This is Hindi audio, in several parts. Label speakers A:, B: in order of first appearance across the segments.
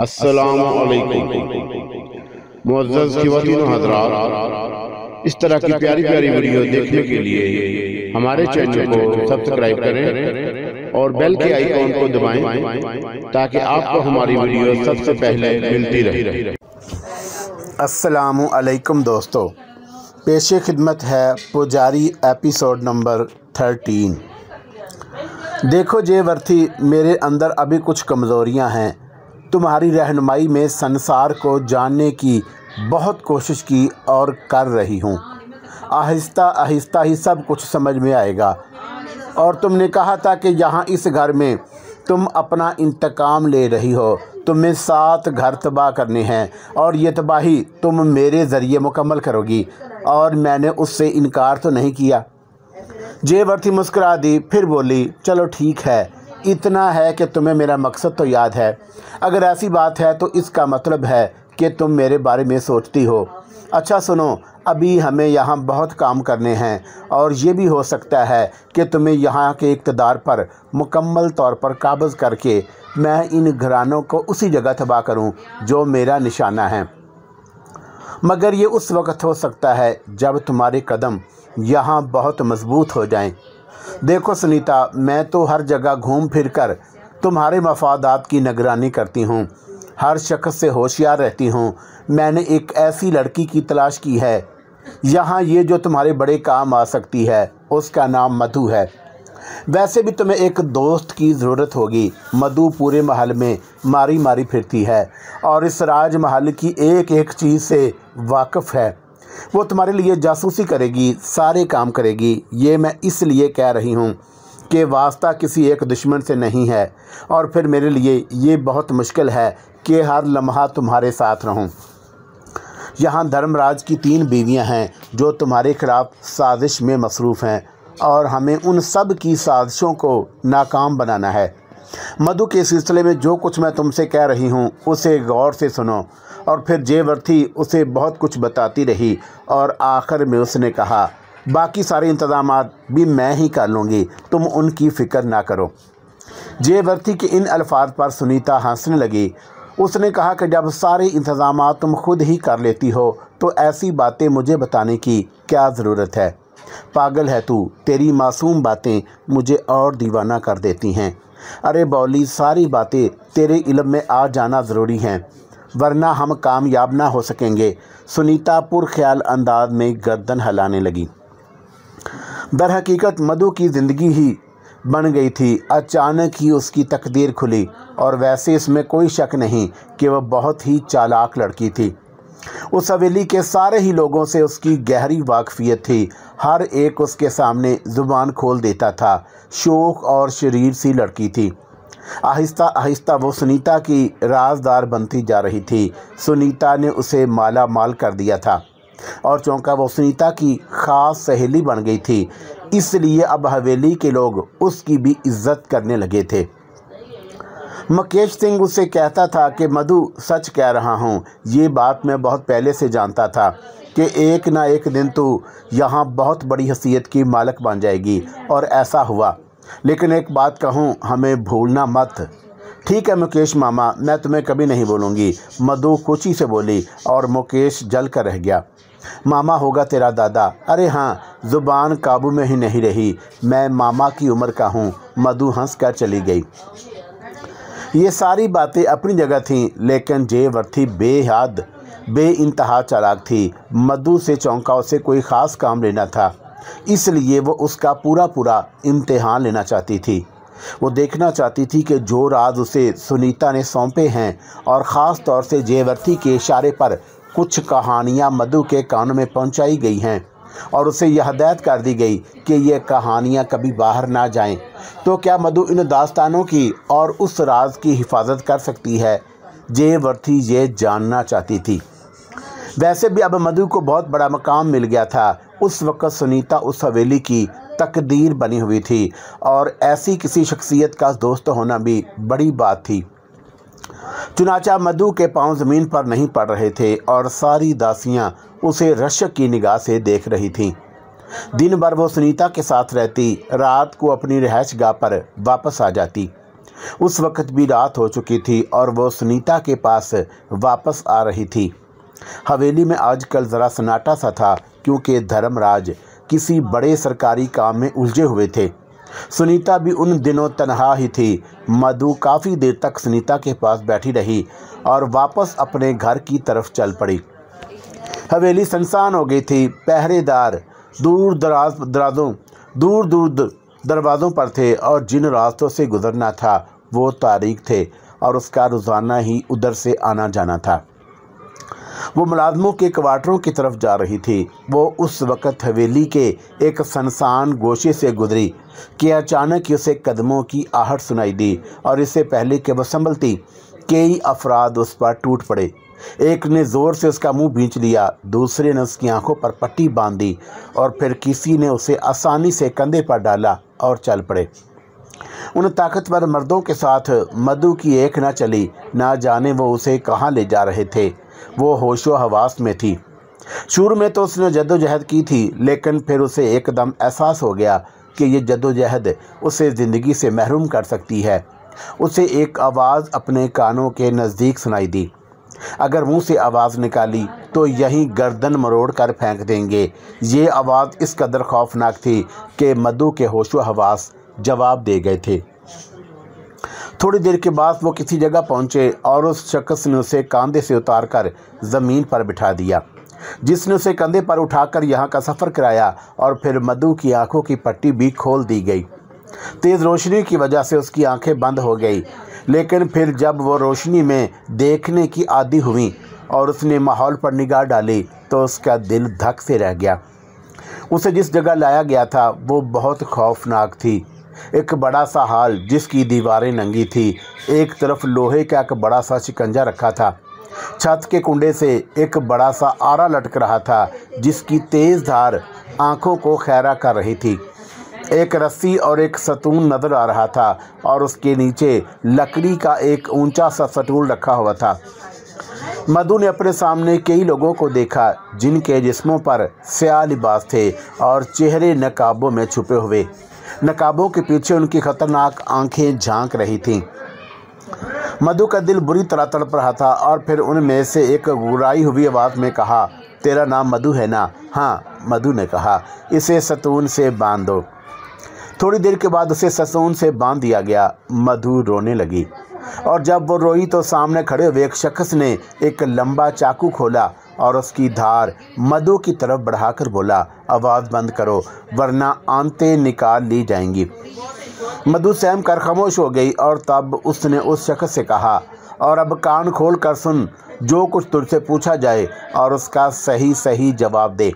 A: हजरात इस तरह की प्यारी प्यारी वीडियो देखने के लिए हमारे चैनल को सब्सक्राइब करें और बेल के आइकॉन को दबाएं ताकि आपको हमारी वीडियो सबसे पहले मिलती रहे अस्सलाम वालेकुम दोस्तों पेश खिदमत है पुजारी एपिसोड नंबर थर्टीन देखो जे वर्थी मेरे अंदर अभी कुछ कमज़ोरियां हैं तुम्हारी रहनुमाई में संसार को जानने की बहुत कोशिश की और कर रही हूँ आहिस्ता आहिस्ता ही सब कुछ समझ में आएगा और तुमने कहा था कि यहाँ इस घर में तुम अपना इंतकाम ले रही हो तुम्हें सात घर तबाह करने हैं और ये तबाही तुम मेरे ज़रिए मुकम्मल करोगी और मैंने उससे इनकार तो नहीं किया जेवर्थी मुस्करा दी फिर बोली चलो ठीक है इतना है कि तुम्हें मेरा मकसद तो याद है अगर ऐसी बात है तो इसका मतलब है कि तुम मेरे बारे में सोचती हो अच्छा सुनो अभी हमें यहाँ बहुत काम करने हैं और ये भी हो सकता है कि तुम्हें यहाँ के इकतदार पर मुकम्मल तौर पर काबज़ करके मैं इन घरानों को उसी जगह तबाह करूँ जो मेरा निशाना है मगर ये उस वक्त हो सकता है जब तुम्हारे कदम यहाँ बहुत मजबूत हो जाएं देखो सुनीता मैं तो हर जगह घूम फिर कर तुम्हारे मफादात की निगरानी करती हूँ हर शख्स से होशियार रहती हूँ मैंने एक ऐसी लड़की की तलाश की है यहाँ ये जो तुम्हारे बड़े काम आ सकती है उसका नाम मधु है वैसे भी तुम्हें एक दोस्त की ज़रूरत होगी मधु पूरे महल में मारी मारी फिरती है और इस राज महल की एक एक चीज़ से वाकफ़ है वो तुम्हारे लिए जासूसी करेगी सारे काम करेगी ये मैं इसलिए कह रही हूँ कि वास्ता किसी एक दुश्मन से नहीं है और फिर मेरे लिए ये बहुत मुश्किल है कि हर लम्हा तुम्हारे साथ रहूँ यहाँ धर्मराज की तीन बीवियाँ हैं जो तुम्हारे खिलाफ साजिश में मसरूफ़ हैं और हमें उन सब की साजिशों को नाकाम बनाना है मधु के सिलसिले में जो कुछ मैं तुमसे कह रही हूँ उसे गौर से सुनो और फिर जेवर्थी उसे बहुत कुछ बताती रही और आखिर में उसने कहा बाकी सारे इंतजाम भी मैं ही कर लूँगी तुम उनकी फ़िक्र ना करो जेवर्थी के इन अल्फाज पर सुनीता हंसने लगी उसने कहा कि जब सारे इंतजाम तुम खुद ही कर लेती हो तो ऐसी बातें मुझे बताने की क्या ज़रूरत है पागल है तू तेरी मासूम बातें मुझे और दीवाना कर देती हैं अरे बौली सारी बातें तेरे इलम में आ जाना ज़रूरी हैं वरना हम कामयाब ना हो सकेंगे सुनीता पुरख्याल अंदाज में गर्दन हलाने लगी दरहकीकत मधु की ज़िंदगी ही बन गई थी अचानक ही उसकी तकदीर खुली और वैसे इसमें कोई शक नहीं कि वह बहुत ही चालाक लड़की थी उस हवेली के सारे ही लोगों से उसकी गहरी वाकफियत थी हर एक उसके सामने ज़ुबान खोल देता था शोक और शरीर सी लड़की थी आहिस्ता आहिस्ता वो सुनीता की राजदार बनती जा रही थी सुनीता ने उसे माला माल कर दिया था और चौंका वो सुनीता की ख़ास सहेली बन गई थी इसलिए अब हवेली के लोग उसकी भी इज्जत करने लगे थे मुकेश सिंह उसे कहता था कि मधु सच कह रहा हूँ ये बात मैं बहुत पहले से जानता था कि एक ना एक दिन तू यहाँ बहुत बड़ी हसीियत की मालक बन जाएगी और ऐसा हुआ लेकिन एक बात कहूँ हमें भूलना मत ठीक है मुकेश मामा मैं तुम्हें कभी नहीं बोलूँगी मधु कुची से बोली और मुकेश जल कर रह गया मामा होगा तेरा दादा अरे हाँ ज़ुबान काबू में ही नहीं रही मैं मामा की उम्र का हूँ मधु हंस कर चली गई ये सारी बातें अपनी जगह थीं लेकिन जेवर्थी बेहद बे इंतहा चालाक थी मधु से चौंका उसे कोई ख़ास काम लेना था इसलिए वो उसका पूरा पूरा इम्तहान लेना चाहती थी वो देखना चाहती थी कि जो राज उसे सुनीता ने सौंपे हैं और ख़ास तौर से जेवर्थी के इशारे पर कुछ कहानियाँ मधु के कानों में पहुँचाई गई हैं और उसे यह हदायत कर दी गई कि ये कहानियाँ कभी बाहर ना जाएं तो क्या मधु इन दास्तानों की और उस राज की हिफाजत कर सकती है वर्थी ये जानना चाहती थी वैसे भी अब मधु को बहुत बड़ा मकाम मिल गया था उस वक़्त सुनीता उस हवेली की तकदीर बनी हुई थी और ऐसी किसी शख्सियत का दोस्त होना भी बड़ी बात थी चुनाचा मधु के पांव ज़मीन पर नहीं पड़ रहे थे और सारी दासियां उसे रशक की निगाह से देख रही थीं दिन भर वो सुनीता के साथ रहती रात को अपनी रहायश गाह पर वापस आ जाती उस वक़्त भी रात हो चुकी थी और वो सुनीता के पास वापस आ रही थी हवेली में आजकल ज़रा सन्नाटा सा था क्योंकि धर्मराज किसी बड़े सरकारी काम में उलझे हुए थे सुनीता भी उन दिनों तनहा ही थी मधु काफ़ी देर तक सुनीता के पास बैठी रही और वापस अपने घर की तरफ चल पड़ी हवेली सनसान हो गई थी पहरेदार दूर दराज दराजों दूर दूर दरवाज़ों पर थे और जिन रास्तों से गुजरना था वो तारीख थे और उसका रोज़ाना ही उधर से आना जाना था वो मुलाजमों के क्वार्टरों की तरफ जा रही थी वो उस वक़्त हवेली के एक सनसान गोशे से गुजरी कि अचानक ही उसे कदमों की आहट सुनाई दी और इससे पहले कि वह संभलती कई अफराद उस पर टूट पड़े एक ने ज़ोर से उसका मुंह बींच लिया दूसरे ने उसकी आंखों पर पट्टी बांध दी और फिर किसी ने उसे आसानी से कंधे पर डाला और चल पड़े उन ताकतवर मर्दों के साथ मधु की एक ना चली ना जाने वो उसे कहाँ ले जा रहे थे वो होशो हवास में थी शुरू में तो उसने जदोजहद की थी लेकिन फिर उसे एकदम एहसास हो गया कि ये जदोजहद उसे ज़िंदगी से महरूम कर सकती है उसे एक आवाज़ अपने कानों के नज़दीक सुनाई दी अगर मुंह से आवाज़ निकाली तो यहीं गर्दन मरोड़ कर फेंक देंगे ये आवाज़ इस कदर खौफनाक थी कि मधु के होशो हवास जवाब दे गए थे थोड़ी देर के बाद वो किसी जगह पहुंचे और उस शख्स ने उसे कंधे से उतारकर ज़मीन पर बिठा दिया जिसने उसे कंधे पर उठाकर यहाँ का सफ़र कराया और फिर मधु की आंखों की पट्टी भी खोल दी गई तेज़ रोशनी की वजह से उसकी आंखें बंद हो गई लेकिन फिर जब वो रोशनी में देखने की आदि हुई और उसने माहौल पर निगाह डाली तो उसका दिल धक से रह गया उसे जिस जगह लाया गया था वो बहुत खौफनाक थी एक बड़ा सा हाल जिसकी दीवारें नंगी थी एक तरफ लोहे का एक बड़ा सा शिकंजा रखा था छत के कुंडे से एक बड़ा सा आरा लटक रहा था जिसकी तेज़ धार आंखों को खैरा कर रही थी एक रस्सी और एक सतून नजर आ रहा था और उसके नीचे लकड़ी का एक ऊंचा सा सटूल रखा हुआ था मधु ने अपने सामने कई लोगों को देखा जिनके जिस्मों पर स्याह लिबास थे और चेहरे नकाबों में छुपे हुए नकाबों के पीछे उनकी खतरनाक आंखें झांक रही थीं मधु का दिल बुरी तरह तड़प रहा था और फिर उनमें से एक गुराई हुई आवाज़ में कहा तेरा नाम मधु है ना हाँ मधु ने कहा इसे सतून से बांध दो थोड़ी देर के बाद उसे सतून से बांध दिया गया मधु रोने लगी और जब वो रोई तो सामने खड़े हुए एक शख्स ने एक लंबा चाकू खोला और उसकी धार मधु की तरफ बढ़ाकर बोला आवाज़ बंद करो वरना आंते निकाल ली जाएंगी मधु सहम कर खामोश हो गई और तब उसने उस शख्स से कहा और अब कान खोल कर सुन जो कुछ तुझसे पूछा जाए और उसका सही सही जवाब दे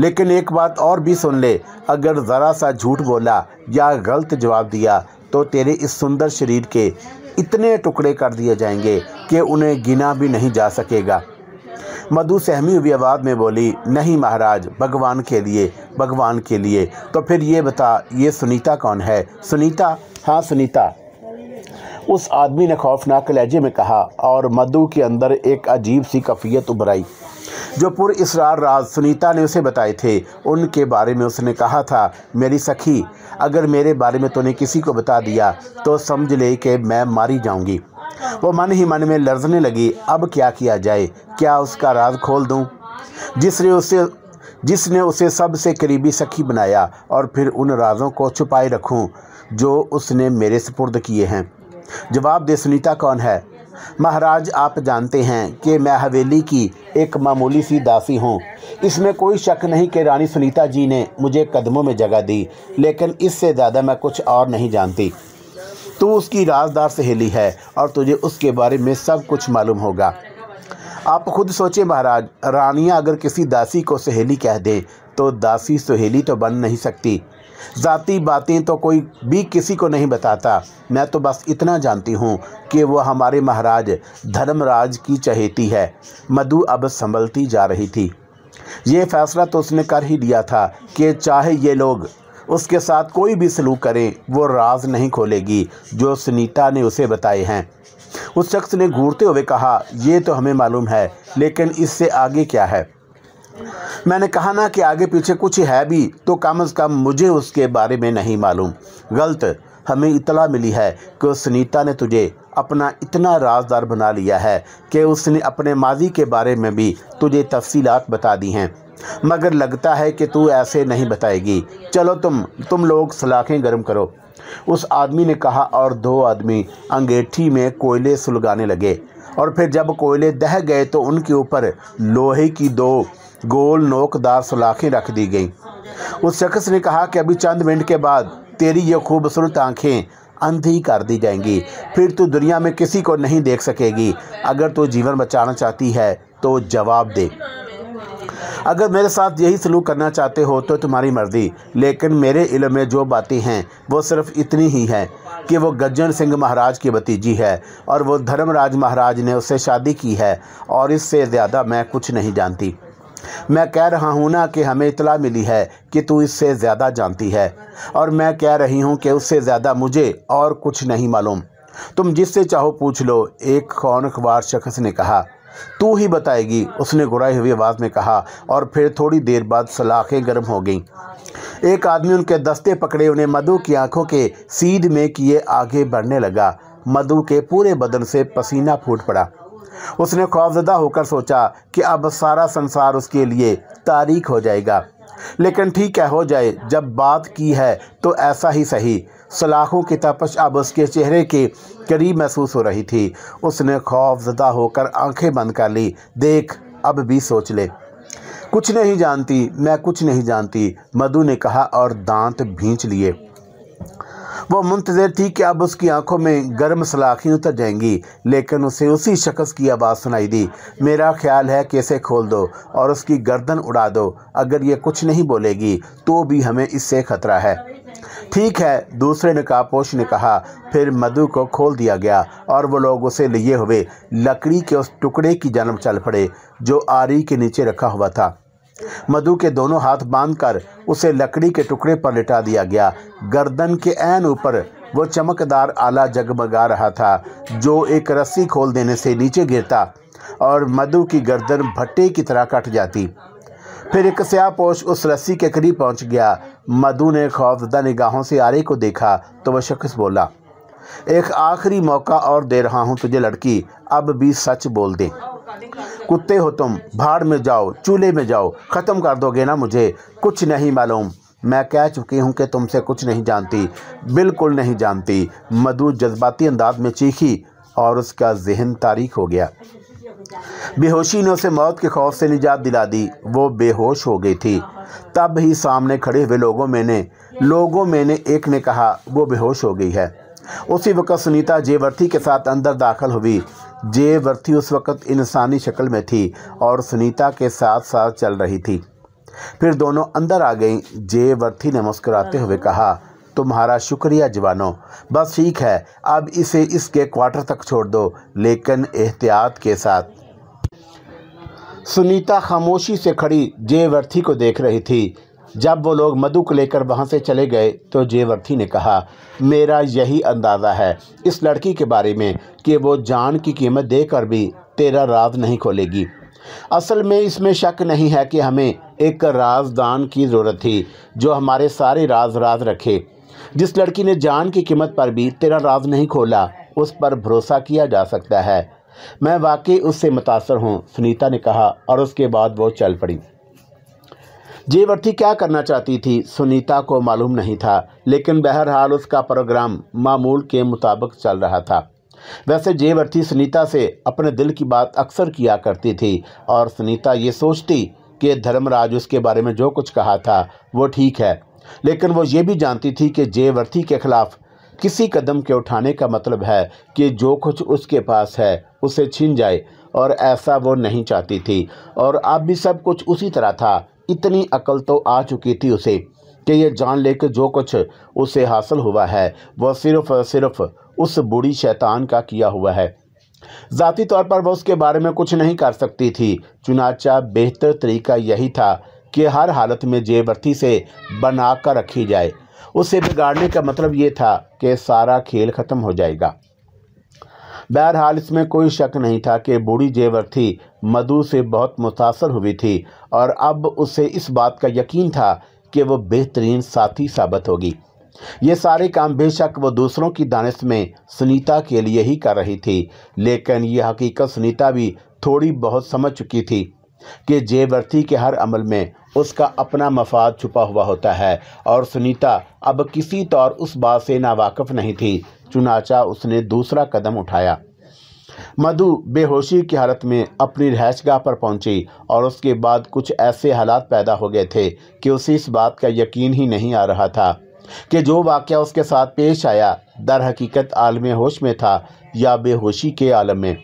A: लेकिन एक बात और भी सुन ले अगर ज़रा सा झूठ बोला या गलत जवाब दिया तो तेरे इस सुंदर शरीर के इतने टुकड़े कर दिए जाएंगे कि उन्हें गिना भी नहीं जा सकेगा मधु सहमी हुई आवाज़ में बोली नहीं महाराज भगवान के लिए भगवान के लिए तो फिर ये बता ये सुनीता कौन है सुनीता हाँ सुनीता उस आदमी ने खौफनाक लहजे में कहा और मधु के अंदर एक अजीब सी कफ़ियत उभराई जो पुर इसरार राज सुनीता ने उसे बताए थे उनके बारे में उसने कहा था मेरी सखी अगर मेरे बारे में तूने किसी को बता दिया तो समझ ले कि मैं मारी जाऊंगी वो मन ही मन में लर्जने लगी अब क्या किया जाए क्या उसका राज खोल दूँ जिसने उसे जिसने उसे सबसे करीबी सखी बनाया और फिर उन राजों को छुपाए रखूं जो उसने मेरे सुपुर्द किए हैं जवाब दे सुनीता कौन है महाराज आप जानते हैं कि मैं हवेली की एक मामूली सी दासी हूँ इसमें कोई शक नहीं कि रानी सुनीता जी ने मुझे कदमों में जगह दी लेकिन इससे ज़्यादा मैं कुछ और नहीं जानती तू उसकी राजदार सहेली है और तुझे उसके बारे में सब कुछ मालूम होगा आप खुद सोचें महाराज रानियाँ अगर किसी दासी को सहेली कह दें तो दासी सहेली तो बन नहीं सकती ज़ाती बातें तो कोई भी किसी को नहीं बताता मैं तो बस इतना जानती हूँ कि वह हमारे महाराज धर्मराज की चहेती है मधु अब संभलती जा रही थी ये फैसला तो उसने कर ही लिया था कि चाहे ये लोग उसके साथ कोई भी सलूक करें वो राज नहीं खोलेगी जो सुनीता ने उसे बताए हैं उस शख्स ने घूरते हुए कहा यह तो हमें मालूम है लेकिन इससे आगे क्या है मैंने कहा ना कि आगे पीछे कुछ है भी तो कम अज़ कम मुझे उसके बारे में नहीं मालूम गलत हमें इतला मिली है कि उस सुनीता ने तुझे अपना इतना राजदार बना लिया है कि उसने अपने माजी के बारे में भी तुझे तफसीलात बता दी हैं मगर लगता है कि तू ऐसे नहीं बताएगी चलो तुम तुम लोग सलाखें गर्म करो उस आदमी ने कहा और दो आदमी अंगेठी में कोयले सुलगाने लगे और फिर जब कोयले दह गए तो उनके ऊपर लोहे की दो गोल नोकदार सलाखें रख दी गई उस शख्स ने कहा कि अभी चंद मिनट के बाद तेरी ये खूबसूरत आंखें अंधी कर दी जाएंगी फिर तू दुनिया में किसी को नहीं देख सकेगी अगर तू जीवन बचाना चाहती है तो जवाब दे अगर मेरे साथ यही सलूक करना चाहते हो तो तुम्हारी मर्ज़ी लेकिन मेरे इलम में जो बातें हैं वो सिर्फ इतनी ही हैं कि वो गज्जन सिंह महाराज की भतीजी है और वो धर्मराज महाराज ने उससे शादी की है और इससे ज़्यादा मैं कुछ नहीं जानती मैं कह रहा हूँ ना कि हमें इतला मिली है कि तू इससे ज़्यादा जानती है और मैं कह रही हूँ कि उससे ज़्यादा मुझे और कुछ नहीं मालूम तुम जिससे चाहो पूछ लो एक कौन अखबार शख्स ने कहा तू ही बताएगी उसने घुराई हुई आवाज़ में कहा और फिर थोड़ी देर बाद सलाखें गर्म हो गईं एक आदमी उनके दस्ते पकड़े उन्हें मधु की आंखों के सीध में किए आगे बढ़ने लगा मधु के पूरे बदन से पसीना फूट पड़ा उसने खौफजदा होकर सोचा कि अब सारा संसार उसके लिए तारीख हो जाएगा लेकिन ठीक है हो जाए जब बात की है तो ऐसा ही सही सलाखों की तपश अब उसके चेहरे के करीब महसूस हो रही थी उसने खौफजदा होकर आंखें बंद कर ली देख अब भी सोच ले कुछ नहीं जानती मैं कुछ नहीं जानती मधु ने कहा और दांत भींच लिए वो मुंतजर थी कि अब उसकी आंखों में गर्म सलाखी उतर जाएंगी लेकिन उसे उसी शख्स की आवाज़ सुनाई दी मेरा ख्याल है कि इसे खोल दो और उसकी गर्दन उड़ा दो अगर ये कुछ नहीं बोलेगी तो भी हमें इससे खतरा है ठीक है दूसरे नकाबपोश ने कहा फिर मधु को खोल दिया गया और वो लोग उसे लिए हुए लकड़ी के उस टुकड़े की जन्म चल पड़े जो आरी के नीचे रखा हुआ था मधु के दोनों हाथ बांधकर उसे लकड़ी के टुकड़े पर लिटा दिया गया गर्दन के ऐन ऊपर वो चमकदार आला जगमगा रहा था जो एक रस्सी खोल देने से नीचे गिरता और मधु की गर्दन भट्टे की तरह कट जाती फिर एक स्यापोश उस रस्सी के करीब पहुंच गया मधु ने खौफदा निगाहों से आर्य को देखा तो वह शख्स बोला एक आखिरी मौका और दे रहा हूं तुझे लड़की अब भी सच बोल दे कुत्ते हो तुम भाड़ में जाओ चूल्हे में जाओ ख़त्म कर दोगे ना मुझे कुछ नहीं मालूम मैं कह चुकी हूँ कि तुमसे कुछ नहीं जानती बिल्कुल नहीं जानती मधु जज्बाती अंदाज में चीखी और उसका जहन तारीख हो गया बेहोशी ने उसे मौत के खौफ से निजात दिला दी वो बेहोश हो गई थी तब ही सामने खड़े हुए लोगों में ने लोगों में ने एक ने कहा वो बेहोश हो गई है उसी वक्त सुनीता जेवर्थी के साथ अंदर दाखिल हुई वर्थी उस वक़्त इंसानी शक्ल में थी और सुनीता के साथ साथ चल रही थी फिर दोनों अंदर आ गईं वर्थी ने मुस्कुराते हुए कहा तुम्हारा शुक्रिया जवानो बस ठीक है अब इसे इसके क्वार्टर तक छोड़ दो लेकिन एहतियात के साथ सुनीता खामोशी से खड़ी जेवर्थी को देख रही थी जब वो लोग मधु को लेकर वहाँ से चले गए तो जेवर्थी ने कहा मेरा यही अंदाज़ा है इस लड़की के बारे में कि वो जान की कीमत देकर भी तेरा राज नहीं खोलेगी असल में इसमें शक नहीं है कि हमें एक राजदान की ज़रूरत थी जो हमारे सारे राज राज रखे जिस लड़की ने जान की कीमत पर भी तेरा राज नहीं खोला उस पर भरोसा किया जा सकता है मैं वाकई उससे मुतासर हूँ सुनीता ने कहा और उसके बाद वो चल पड़ी जेवर्थी क्या करना चाहती थी सुनीता को मालूम नहीं था लेकिन बहरहाल उसका प्रोग्राम मामूल के मुताबिक चल रहा था वैसे जेवर्थी सुनीता से अपने दिल की बात अक्सर किया करती थी और सुनीता ये सोचती कि धर्मराज उसके बारे में जो कुछ कहा था वो ठीक है लेकिन वो ये भी जानती थी कि जेवर्थी के खिलाफ किसी कदम के उठाने का मतलब है कि जो कुछ उसके पास है उसे छीन जाए और ऐसा वो नहीं चाहती थी और अब भी सब कुछ उसी तरह था इतनी अकल तो आ चुकी थी उसे कि यह जान ले कि जो कुछ उसे हासिल हुआ है वह सिर्फ सिर्फ उस बूढ़ी शैतान का किया हुआ है ज़ाती तौर पर वह उसके बारे में कुछ नहीं कर सकती थी चुनाचा बेहतर तरीका यही था कि हर हालत में जेवर्थी से बना कर रखी जाए उसे बिगाड़ने का मतलब ये था कि सारा खेल ख़त्म हो जाएगा बहरहाल इसमें कोई शक नहीं था कि बूढ़ी जेवर थी मधु से बहुत मुतासर हुई थी और अब उसे इस बात का यकीन था कि वो बेहतरीन साथी साबित होगी ये सारे काम बेशक वो दूसरों की दानस में सुनीता के लिए ही कर रही थी लेकिन यह हकीकत सुनीता भी थोड़ी बहुत समझ चुकी थी कि जेबरती के हर अमल में उसका अपना मफाद छुपा हुआ होता है और सुनीता अब किसी तौर उस बात से नावाकफ़ नहीं थी चुनाचा उसने दूसरा कदम उठाया मधु बेहोशी की हालत में अपनी रहशगाह पर पहुंची और उसके बाद कुछ ऐसे हालात पैदा हो गए थे कि उसे इस बात का यकीन ही नहीं आ रहा था कि जो वाक्य उसके साथ पेश आया दर हकीकत आलम होश में था या बेहोशी के आलम में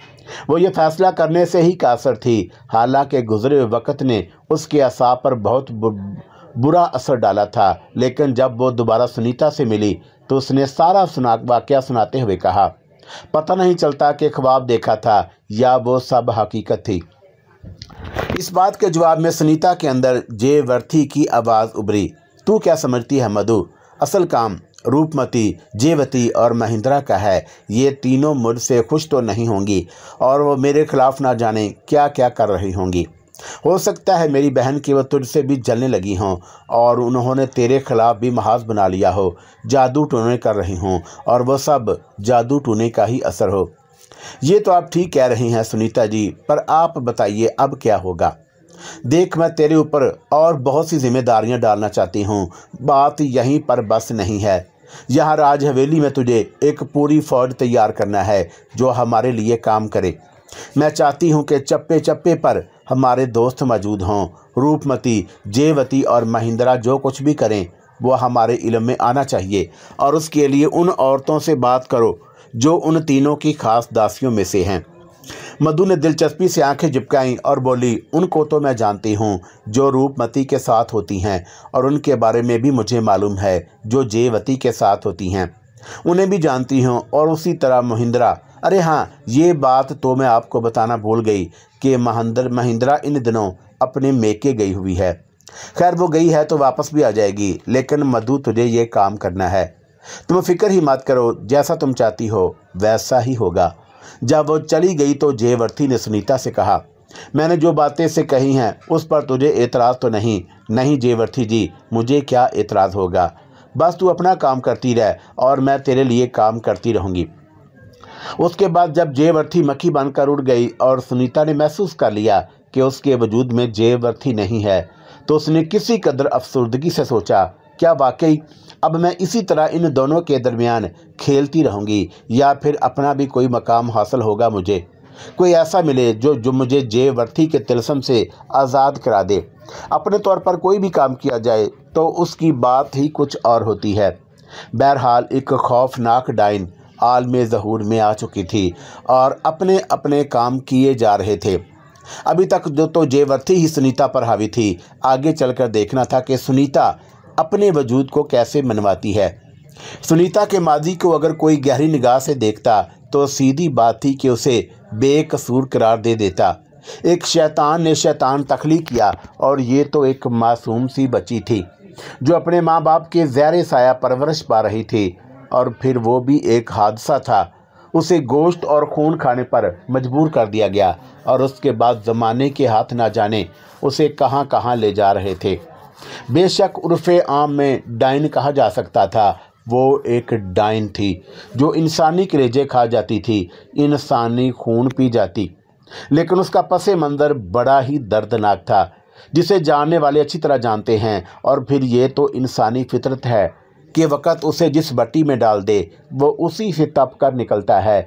A: वो ये फैसला करने से ही कासर थी हालांकि गुजरे वक्त ने उसके असा पर बहुत बुरा असर डाला था लेकिन जब वो दोबारा सुनीता से मिली तो उसने सारा सुना वाक्य सुनाते हुए कहा पता नहीं चलता कि ख्वाब देखा था या वो सब हकीकत थी इस बात के जवाब में सुनीता के अंदर जे वर्थी की आवाज़ उभरी तू क्या समझती है मधु असल काम रूपमती जेवती और महिंद्रा का है ये तीनों मुझसे खुश तो नहीं होंगी और वो मेरे खिलाफ ना जाने क्या क्या कर रही होंगी हो सकता है मेरी बहन की वह तुझसे भी जलने लगी हों और उन्होंने तेरे खिलाफ भी महाज बना लिया हो जादू टूने कर रही हों और वह सब जादू टूने का ही असर हो ये तो आप ठीक कह रही हैं सुनीता जी पर आप बताइए अब क्या होगा देख मैं तेरे ऊपर और बहुत सी जिम्मेदारियां डालना चाहती हूँ बात यहीं पर बस नहीं है यहाँ राज हवेली में तुझे एक पूरी फौज तैयार करना है जो हमारे लिए काम करे मैं चाहती हूँ कि चप्पे चप्पे पर हमारे दोस्त मौजूद हों रूपमती जेवती और महिंद्रा जो कुछ भी करें वो हमारे इलम में आना चाहिए और उसके लिए उन औरतों से बात करो जो उन तीनों की खास दासियों में से हैं मधु ने दिलचस्पी से आंखें झिपकाईं और बोली उनको तो मैं जानती हूँ जो रूपमती के साथ होती हैं और उनके बारे में भी मुझे मालूम है जो जेवती के साथ होती हैं उन्हें भी जानती हूँ और उसी तरह महिंद्रा अरे हाँ ये बात तो मैं आपको बताना भूल गई कि महेंद्र महिंद्रा इन दिनों अपने मेके गई हुई है खैर वो गई है तो वापस भी आ जाएगी लेकिन मधु तुझे ये काम करना है तुम फिक्र ही मत करो जैसा तुम चाहती हो वैसा ही होगा जब वो चली गई तो जयवर्थी ने सुनीता से कहा मैंने जो बातें से कही हैं उस पर तुझे एतराज़ तो नहीं नहीं जेवर्थी जी मुझे क्या एतराज़ होगा बस तू अपना काम करती रह और मैं तेरे लिए काम करती रहूँगी उसके बाद जब जेवर्थी मक्खी बनकर उड़ गई और सुनीता ने महसूस कर लिया कि उसके वजूद में जेवर्थी नहीं है तो उसने किसी कदर अफसरदगी से सोचा क्या वाकई अब मैं इसी तरह इन दोनों के दरमियान खेलती रहूँगी या फिर अपना भी कोई मकाम हासिल होगा मुझे कोई ऐसा मिले जो जो मुझे जेवर्थी के तिलसम से आज़ाद करा दे अपने तौर पर कोई भी काम किया जाए तो उसकी बात ही कुछ और होती है बहरहाल एक खौफनाक डाइन आलम जहूर में आ चुकी थी और अपने अपने काम किए जा रहे थे अभी तक जो तो जेवर्थी ही सुनीता पर हावी थी आगे चलकर देखना था कि सुनीता अपने वजूद को कैसे मनवाती है सुनीता के माजी को अगर कोई गहरी निगाह से देखता तो सीधी बात थी कि उसे बेकसूर करार दे देता एक शैतान ने शैतान तखली किया और ये तो एक मासूम सी बची थी जो अपने माँ बाप के जैर साया परवरिश पा रही थी और फिर वो भी एक हादसा था उसे गोश्त और खून खाने पर मजबूर कर दिया गया और उसके बाद ज़माने के हाथ ना जाने उसे कहाँ कहाँ ले जा रहे थे बेशक उर्फ आम में डाइन कहा जा सकता था वो एक डाइन थी जो इंसानी क्रेजे खा जाती थी इंसानी खून पी जाती लेकिन उसका पसे मंज़र बड़ा ही दर्दनाक था जिसे जानने वाले अच्छी तरह जानते हैं और फिर ये तो इंसानी फितरत है कि वक़्त उसे जिस बट्टी में डाल दे वो उसी से तप कर निकलता है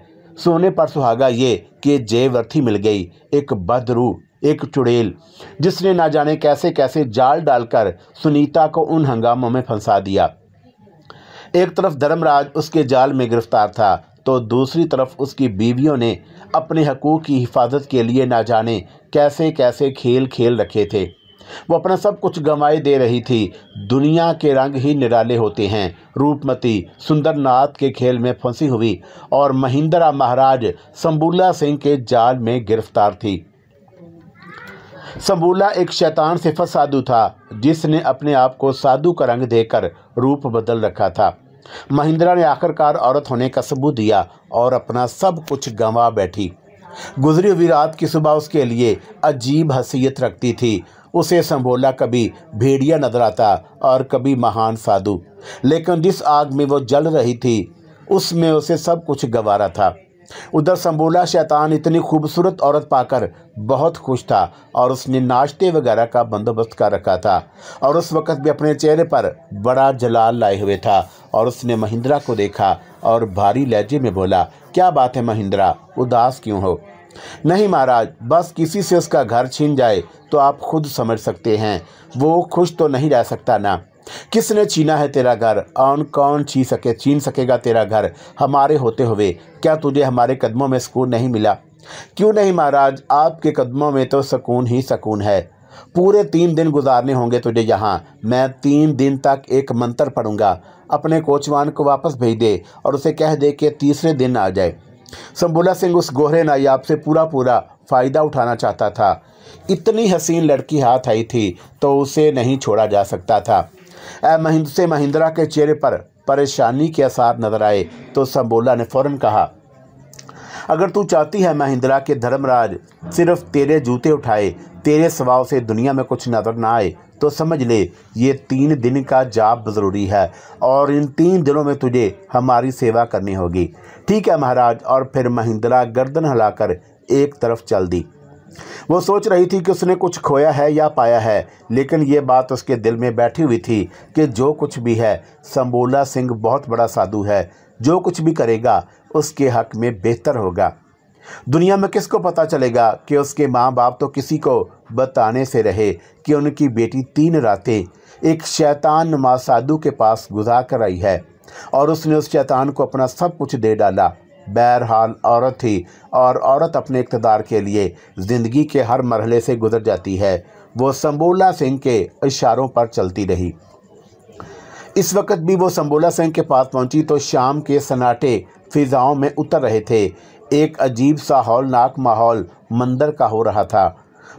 A: सोने पर सुहागा ये कि जेवर्थी मिल गई एक बदरू एक चुड़ैल जिसने ना जाने कैसे कैसे जाल डालकर सुनीता को उन हंगामों में फंसा दिया एक तरफ धर्मराज उसके जाल में गिरफ्तार था तो दूसरी तरफ उसकी बीवियों ने अपने हकूक़ की हिफाजत के लिए ना जाने कैसे कैसे खेल खेल रखे थे वो अपना सब कुछ गंवाए दे रही थी दुनिया के रंग ही निराले होते हैं रूपमती सुंदरनाथ के खेल में फंसी हुई और महिंद्रा महाराज संबुल्ला सिंह के जाल में गिरफ्तार थी संबूला एक शैतान सिफत साधु था जिसने अपने आप को साधु का रंग देकर रूप बदल रखा था महिंद्रा ने आखिरकार औरत होने का सबूत दिया और अपना सब कुछ गंवा बैठी गुजरी हुई रात की सुबह उसके लिए अजीब हसीयत रखती थी उसे संभोला कभी भेड़िया नजर आता और कभी महान साधु लेकिन जिस आग में वो जल रही थी उसमें उसे सब कुछ गंवारा था उधर संबोला शैतान इतनी खूबसूरत औरत पाकर बहुत खुश था और उसने नाश्ते वगैरह का बंदोबस्त कर रखा था और उस वक़्त भी अपने चेहरे पर बड़ा जलाल लाए हुए था और उसने महिंद्रा को देखा और भारी लहजे में बोला क्या बात है महिंद्रा उदास क्यों हो नहीं महाराज बस किसी से उसका घर छीन जाए तो आप खुद समझ सकते हैं वो खुश तो नहीं रह सकता ना किसने छीना है तेरा घर आन कौन छी सके छीन सकेगा तेरा घर हमारे होते हुए क्या तुझे हमारे कदमों में सुकून नहीं मिला क्यों नहीं महाराज आपके कदमों में तो सुकून ही सुकून है पूरे तीन दिन गुजारने होंगे तुझे यहाँ मैं तीन दिन तक एक मंत्र पढ़ूंगा अपने कोचवान को वापस भेज दे और उसे कह दे कि तीसरे दिन आ जाए संबुला सिंह उस गोहरे नायाब से पूरा पूरा फ़ायदा उठाना चाहता था इतनी हसीन लड़की हाथ आई थी तो उसे नहीं छोड़ा जा सकता था महिंद से महिंद्रा के चेहरे पर परेशानी के आसार नजर आए तो संबोला ने फौरन कहा अगर तू चाहती है महिंद्रा के धर्मराज सिर्फ तेरे जूते उठाए तेरे स्वभाव से दुनिया में कुछ नजर ना आए तो समझ ले ये तीन दिन का जाप ज़रूरी है और इन तीन दिनों में तुझे हमारी सेवा करनी होगी ठीक है महाराज और फिर महिंद्रा गर्दन हिलाकर एक तरफ चल दी वो सोच रही थी कि उसने कुछ खोया है या पाया है लेकिन ये बात उसके दिल में बैठी हुई थी कि जो कुछ भी है संबोला सिंह बहुत बड़ा साधु है जो कुछ भी करेगा उसके हक में बेहतर होगा दुनिया में किसको पता चलेगा कि उसके माँ बाप तो किसी को बताने से रहे कि उनकी बेटी तीन रातें एक शैतान माँ साधु के पास गुजार कर आई है और उसने उस शैतान को अपना सब कुछ दे डाला बहरहाल औरत थी और औरत अपने इकतदार के लिए ज़िंदगी के हर मरहले से गुजर जाती है वो संबोला सिंह के इशारों पर चलती रही इस वक्त भी वो संबोला सिंह के पास पहुंची तो शाम के सनाटे फिजाओं में उतर रहे थे एक अजीब सा हौलनाक माहौल मंदिर का हो रहा था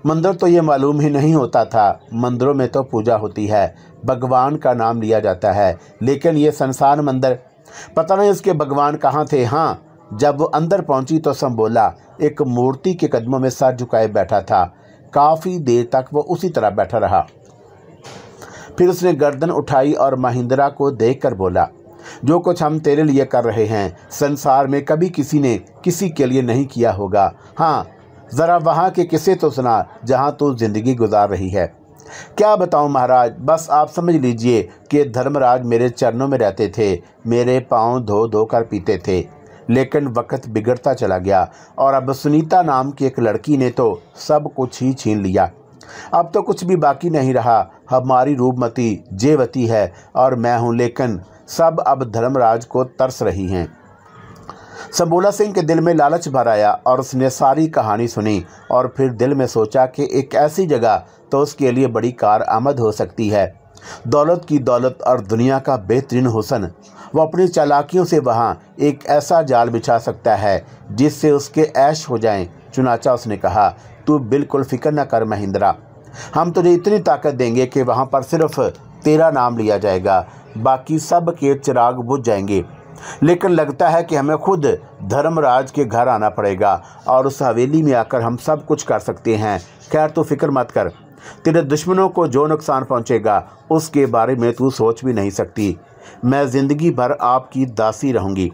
A: मंदिर तो ये मालूम ही नहीं होता था मंदिरों में तो पूजा होती है भगवान का नाम लिया जाता है लेकिन ये संसार मंदिर पता नहीं उसके भगवान कहाँ थे हाँ जब वो अंदर पहुंची तो संबोला एक मूर्ति के कदमों में सर झुकाए बैठा था काफ़ी देर तक वो उसी तरह बैठा रहा फिर उसने गर्दन उठाई और महिंद्रा को देखकर बोला जो कुछ हम तेरे लिए कर रहे हैं संसार में कभी किसी ने किसी के लिए नहीं किया होगा हाँ ज़रा वहाँ के किसे तो सुना जहाँ तू तो ज़िंदगी गुजार रही है क्या बताऊं महाराज बस आप समझ लीजिए कि धर्मराज मेरे चरणों में रहते थे मेरे पांव धो धो कर पीते थे लेकिन वक्त बिगड़ता चला गया और अब सुनीता नाम की एक लड़की ने तो सब कुछ ही छीन लिया अब तो कुछ भी बाकी नहीं रहा हमारी रूपमती जेवती है और मैं हूँ लेकिन सब अब धर्मराज को तरस रही हैं संबोला सिंह के दिल में लालच भर आया और उसने सारी कहानी सुनी और फिर दिल में सोचा कि एक ऐसी जगह तो उसके लिए बड़ी कार आमद हो सकती है दौलत की दौलत और दुनिया का बेहतरीन हुसन वह अपनी चालाकियों से वहाँ एक ऐसा जाल बिछा सकता है जिससे उसके ऐश हो जाएं चुनाचा उसने कहा तू बिल्कुल फिक्र न कर महिंद्रा हम तुझे इतनी ताकत देंगे कि वहाँ पर सिर्फ तेरा नाम लिया जाएगा बाकी सब के चिराग बुझ जाएंगे लेकिन लगता है कि हमें खुद धर्मराज के घर आना पड़ेगा और उस हवेली में आकर हम सब कुछ कर सकते हैं खैर तो फिक्र मत कर तेरे दुश्मनों को जो नुकसान पहुंचेगा उसके बारे में तू सोच भी नहीं सकती मैं ज़िंदगी भर आपकी दासी रहूँगी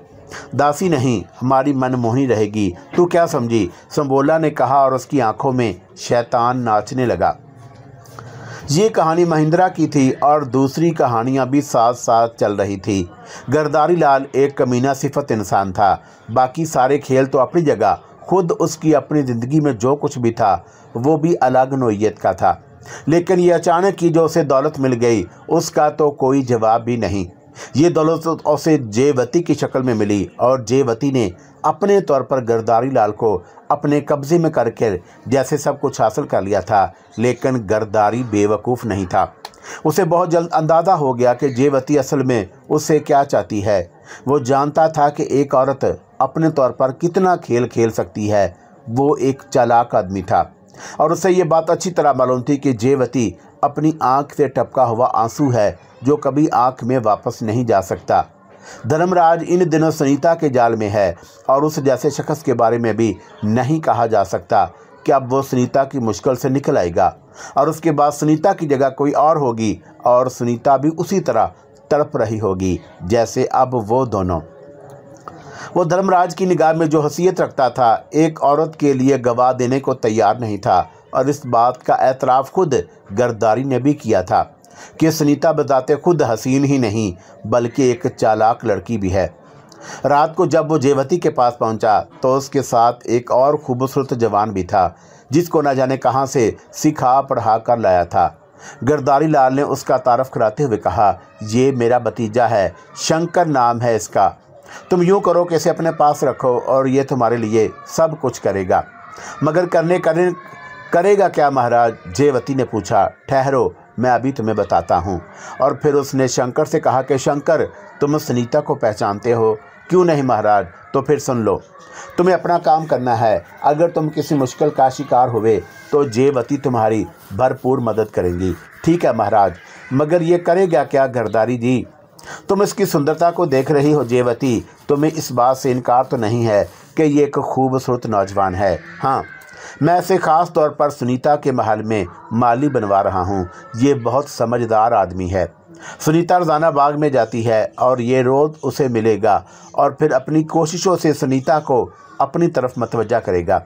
A: दासी नहीं हमारी मनमोहनी रहेगी तू क्या समझी संबोला ने कहा और उसकी आंखों में शैतान नाचने लगा ये कहानी महिंद्रा की थी और दूसरी कहानियाँ भी साथ साथ चल रही थी गर्दारी लाल एक कमीना सिफत इंसान था बाकी सारे खेल तो अपनी जगह खुद उसकी अपनी ज़िंदगी में जो कुछ भी था वो भी अलग नोयत का था लेकिन ये अचानक ही जो उसे दौलत मिल गई उसका तो कोई जवाब भी नहीं ये दौलत उसे जेवती की शक्ल में मिली और जेवती ने अपने तौर पर गरदारी लाल को अपने कब्ज़े में करके जैसे सब कुछ हासिल कर लिया था लेकिन गरदारी बेवकूफ़ नहीं था उसे बहुत जल्द अंदाज़ा हो गया कि जेवती असल में उससे क्या चाहती है वो जानता था कि एक औरत अपने तौर पर कितना खेल खेल सकती है वो एक चालाक आदमी था और उसे ये बात अच्छी तरह मालूम थी कि जेवती अपनी आंख से टपका हुआ आंसू है जो कभी आंख में वापस नहीं जा सकता धर्मराज इन दिनों सुनीता के जाल में है और उस जैसे शख्स के बारे में भी नहीं कहा जा सकता कि अब वो सुनीता की मुश्किल से निकल आएगा और उसके बाद सुनीता की जगह कोई और होगी और सुनीता भी उसी तरह तड़प रही होगी जैसे अब वो दोनों वो धर्मराज की निगाह में जो हसीियत रखता था एक औरत के लिए गवाह देने को तैयार नहीं था और इस बात का एतराफ़ खुद गर्दारी ने भी किया था कि सुनीता बजाते खुद हसीन ही नहीं बल्कि एक चालाक लड़की भी है रात को जब वो जेवती के पास पहुंचा तो उसके साथ एक और खूबसूरत जवान भी था जिसको न जाने कहाँ से सिखा पढ़ा कर लाया था गर्दारी लाल ने उसका तारफ़ कराते हुए कहा यह मेरा भतीजा है शंकर नाम है इसका तुम यूँ करो कि इसे अपने पास रखो और ये तुम्हारे लिए सब कुछ करेगा मगर करने करने करेगा क्या महाराज जेवती ने पूछा ठहरो मैं अभी तुम्हें बताता हूँ और फिर उसने शंकर से कहा कि शंकर तुम सुनीता को पहचानते हो क्यों नहीं महाराज तो फिर सुन लो तुम्हें अपना काम करना है अगर तुम किसी मुश्किल का शिकार हुए तो जेवती तुम्हारी भरपूर मदद करेंगी ठीक है महाराज मगर ये करेगा क्या घरदारी जी तुम इसकी सुंदरता को देख रही हो जेवती तुम्हें इस बात से इनकार तो नहीं है कि ये एक खूबसूरत नौजवान है हाँ मैं इसे ख़ास तौर पर सुनीता के महल में माली बनवा रहा हूँ ये बहुत समझदार आदमी है सुनीता रोज़ाना बाग में जाती है और ये रोज़ उसे मिलेगा और फिर अपनी कोशिशों से सुनीता को अपनी तरफ मतवजा करेगा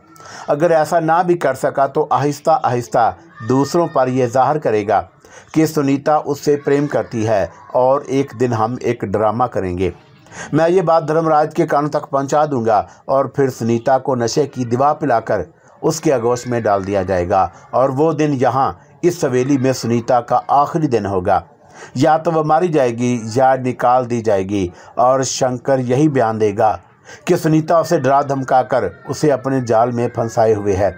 A: अगर ऐसा ना भी कर सका तो आहिस्ता आहिस्ता दूसरों पर यह जाहिर करेगा कि सुनीता उससे प्रेम करती है और एक दिन हम एक ड्रामा करेंगे मैं ये बात धर्मराज के कानों तक पहुंचा दूंगा और फिर सुनीता को नशे की दिवा पिलाकर उसके आगोश में डाल दिया जाएगा और वो दिन यहाँ इस सवेली में सुनीता का आखिरी दिन होगा या तो वह मारी जाएगी या निकाल दी जाएगी और शंकर यही बयान देगा कि सुनीता उसे डरा धमकाकर उसे अपने जाल में फंसाए हुए है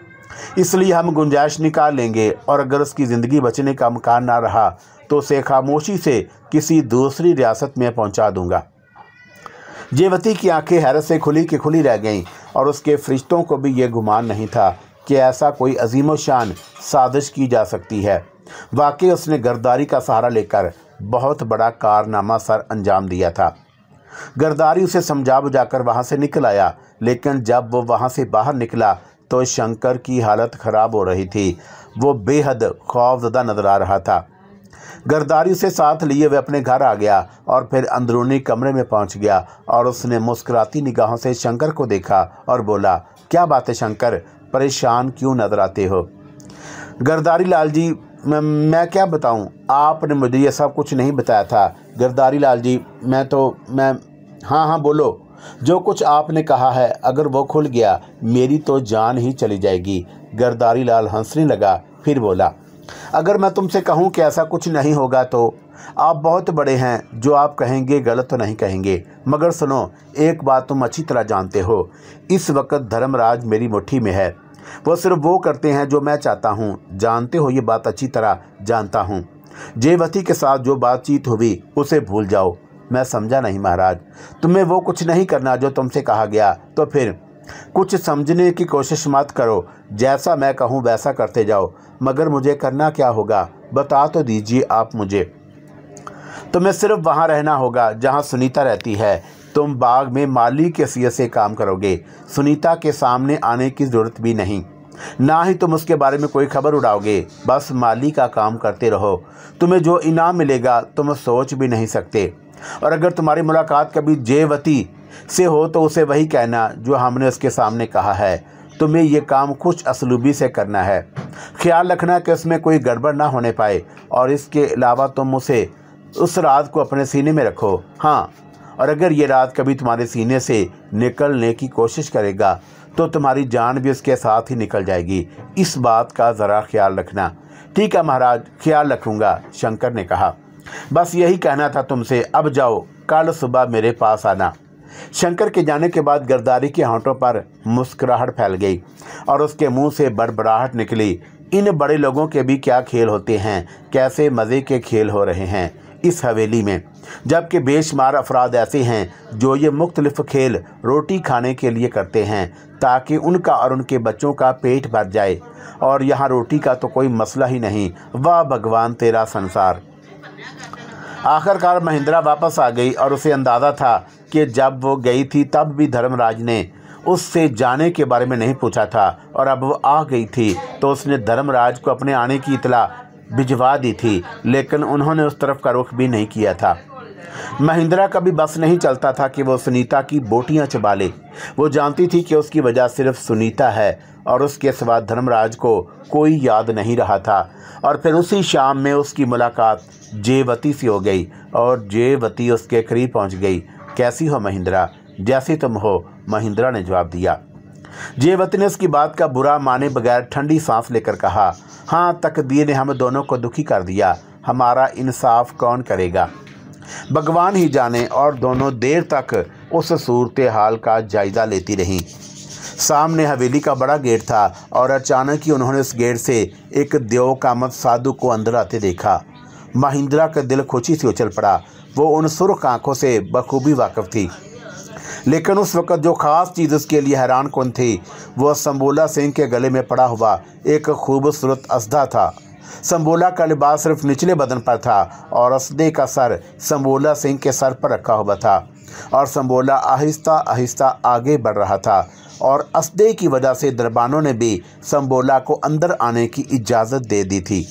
A: इसलिए हम गुंजाइश निकाल लेंगे और अगर उसकी ज़िंदगी बचने का मकान ना रहा तो उसे खामोशी से किसी दूसरी रियासत में पहुंचा दूंगा जेवती की आंखें हैरत से खुली के खुली रह गईं और उसके फरिश्तों को भी ये गुमान नहीं था कि ऐसा कोई अजीम शान साजिश की जा सकती है वाकई उसने गर्दारी का सहारा लेकर बहुत बड़ा कारनामा सर अंजाम दिया था गर्दारी उसे समझा बुझाकर वहाँ से निकल आया लेकिन जब वो वहाँ से बाहर निकला तो शंकर की हालत ख़राब हो रही थी वो बेहद खौफजदा नज़र आ रहा था गर्दारी उसे साथ लिए वह अपने घर आ गया और फिर अंदरूनी कमरे में पहुंच गया और उसने मुस्कुराती निगाहों से शंकर को देखा और बोला क्या बात है शंकर परेशान क्यों नज़र आते हो गर्दारी लाल जी मैं क्या बताऊं आपने मुझे ये सब कुछ नहीं बताया था गिरदारी लाल जी मैं तो मैं हाँ हाँ बोलो जो कुछ आपने कहा है अगर वो खुल गया मेरी तो जान ही चली जाएगी गिरदारी लाल हंसने लगा फिर बोला अगर मैं तुमसे कहूँ कि ऐसा कुछ नहीं होगा तो आप बहुत बड़े हैं जो आप कहेंगे गलत तो नहीं कहेंगे मगर सुनो एक बात तुम अच्छी तरह जानते हो इस वक्त धर्मराज मेरी मुट्ठी में है वो सिर्फ वो करते हैं जो मैं चाहता हूँ जानते हो ये बात अच्छी तरह जानता हूँ जेवती के साथ जो बातचीत हुई उसे भूल जाओ मैं समझा नहीं महाराज तुम्हें वो कुछ नहीं करना जो तुमसे कहा गया तो फिर कुछ समझने की कोशिश मत करो जैसा मैं कहूँ वैसा करते जाओ मगर मुझे करना क्या होगा बता तो दीजिए आप मुझे तुम्हें सिर्फ वहाँ रहना होगा जहाँ सुनीता रहती है तुम बाग में माली की हैसियत से काम करोगे सुनीता के सामने आने की ज़रूरत भी नहीं ना ही तुम उसके बारे में कोई खबर उड़ाओगे बस माली का काम करते रहो तुम्हें जो इनाम मिलेगा तुम सोच भी नहीं सकते और अगर तुम्हारी मुलाकात कभी जेवती से हो तो उसे वही कहना जो हमने उसके सामने कहा है तुम्हें यह काम कुछ असलूबी से करना है ख्याल रखना कि उसमें कोई गड़बड़ ना होने पाए और इसके अलावा तुम उसे उस रात को अपने सीने में रखो हाँ और अगर ये रात कभी तुम्हारे सीने से निकलने की कोशिश करेगा तो तुम्हारी जान भी उसके साथ ही निकल जाएगी इस बात का ज़रा ख्याल रखना ठीक है महाराज ख्याल रखूँगा शंकर ने कहा बस यही कहना था तुमसे अब जाओ कल सुबह मेरे पास आना शंकर के जाने के बाद गर्दारी के होंठों पर मुस्कुराहट फैल गई और उसके मुंह से बड़बड़ाहट निकली इन बड़े लोगों के भी क्या खेल होते हैं कैसे मज़े के खेल हो रहे हैं इस हवेली में जबकि बेशुमार अफराद ऐसे हैं जो ये मुख्तलिफ खेल रोटी खाने के लिए करते हैं ताकि उनका और उनके बच्चों का पेट भर जाए और यहाँ रोटी का तो कोई मसला ही नहीं वाह भगवान तेरा संसार आखिरकार महिंद्रा वापस आ गई और उसे अंदाज़ा था कि जब वो गई थी तब भी धर्मराज ने उससे जाने के बारे में नहीं पूछा था और अब वो आ गई थी तो उसने धर्मराज को अपने आने की इतला भिजवा दी थी लेकिन उन्होंने उस तरफ का रुख भी नहीं किया था महिंद्रा का भी बस नहीं चलता था कि वो सुनीता की बोटियां चबा ले वो जानती थी कि उसकी वजह सिर्फ सुनीता है और उसके सिवा धर्मराज को कोई याद नहीं रहा था और फिर उसी शाम में उसकी मुलाकात जेवती से हो गई और जेवती उसके करीब पहुंच गई कैसी हो महिंद्रा जैसी तुम हो महिंद्रा ने जवाब दिया जेवती ने उसकी बात का बुरा माने बगैर ठंडी सांस लेकर कहा हाँ तकदीर ने हम दोनों को दुखी कर दिया हमारा इंसाफ कौन करेगा भगवान ही जाने और दोनों देर तक उस सूरत हाल का जायज़ा लेती रहीं सामने हवेली का बड़ा गेट था और अचानक ही उन्होंने उस गेट से एक देव कामत साधु को अंदर आते देखा महिंद्रा का दिल खुशी से उछल पड़ा वो उन सुरख आँखों से बखूबी वाकफ थी लेकिन उस वक़्त जो ख़ास चीज़ उसके लिए हैरान कन थी वह संबोला सिंह के गले में पड़ा हुआ एक खूबसूरत असदा था संबोला का लिबास सिर्फ निचले बदन पर था और असदे का सर संबोला सिंह के सर पर रखा हुआ था और संबोला आहिस्ता आहिस्ता आगे बढ़ रहा था और असदे की वजह से दरबानों ने भी संबोला को अंदर आने की इजाज़त दे दी थी